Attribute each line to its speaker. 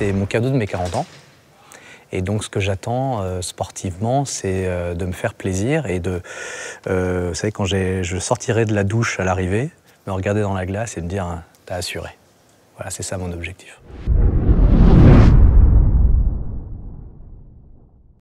Speaker 1: c'est mon cadeau de mes 40 ans. Et donc, ce que j'attends euh, sportivement, c'est euh, de me faire plaisir et de. Euh, vous savez, quand je sortirai de la douche à l'arrivée, me regarder dans la glace et me dire hein, T'as assuré. Voilà, c'est ça mon objectif.